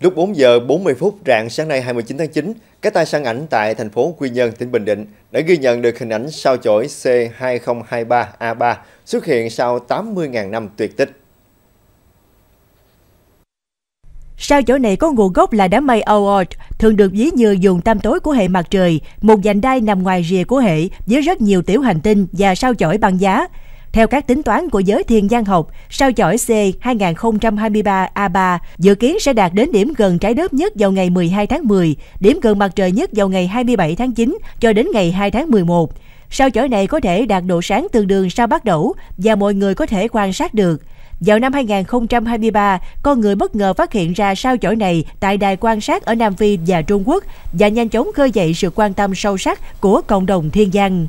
Lúc 4 giờ 40 phút rạng sáng nay 29 tháng 9, các tay săn ảnh tại thành phố Quy Nhơn, tỉnh Bình Định đã ghi nhận được hình ảnh sao chổi C2023A3 xuất hiện sau 80.000 năm tuyệt tích. Sao chổi này có nguồn gốc là đám mây Oort, thường được ví như dùng tam tối của hệ mặt trời, một dạnh đai nằm ngoài rìa của hệ với rất nhiều tiểu hành tinh và sao chổi băng giá. Theo các tính toán của giới thiên văn học, sao chổi C 2023 A3 dự kiến sẽ đạt đến điểm gần trái đất nhất vào ngày 12 tháng 10, điểm gần mặt trời nhất vào ngày 27 tháng 9 cho đến ngày 2 tháng 11. Sao chổi này có thể đạt độ sáng tương đương sao bắt đầu và mọi người có thể quan sát được. Vào năm 2023, con người bất ngờ phát hiện ra sao chổi này tại đài quan sát ở Nam Phi và Trung Quốc và nhanh chóng khơi dậy sự quan tâm sâu sắc của cộng đồng thiên văn.